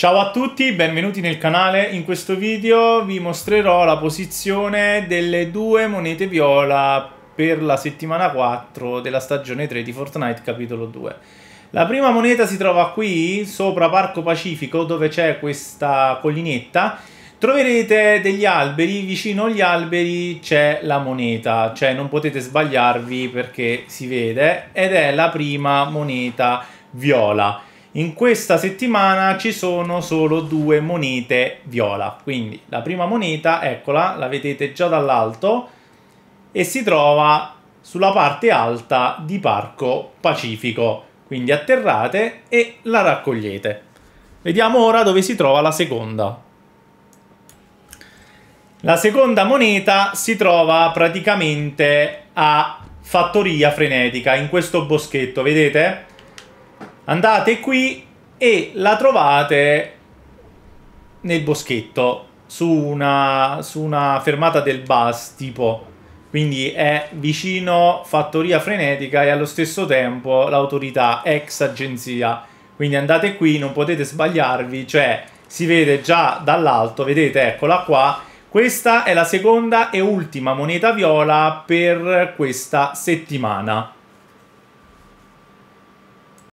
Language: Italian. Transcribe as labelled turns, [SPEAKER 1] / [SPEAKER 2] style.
[SPEAKER 1] Ciao a tutti, benvenuti nel canale. In questo video vi mostrerò la posizione delle due monete viola per la settimana 4 della stagione 3 di Fortnite capitolo 2. La prima moneta si trova qui, sopra Parco Pacifico, dove c'è questa collinetta. Troverete degli alberi, vicino agli alberi c'è la moneta, cioè non potete sbagliarvi perché si vede ed è la prima moneta viola. In questa settimana ci sono solo due monete viola, quindi la prima moneta, eccola, la vedete già dall'alto e si trova sulla parte alta di Parco Pacifico, quindi atterrate e la raccogliete. Vediamo ora dove si trova la seconda. La seconda moneta si trova praticamente a Fattoria Frenetica, in questo boschetto, vedete? andate qui e la trovate nel boschetto su una, su una fermata del bus tipo quindi è vicino Fattoria Frenetica e allo stesso tempo l'autorità ex agenzia. Quindi andate qui, non potete sbagliarvi, cioè si vede già dall'alto, vedete, eccola qua. Questa è la seconda e ultima moneta viola per questa settimana.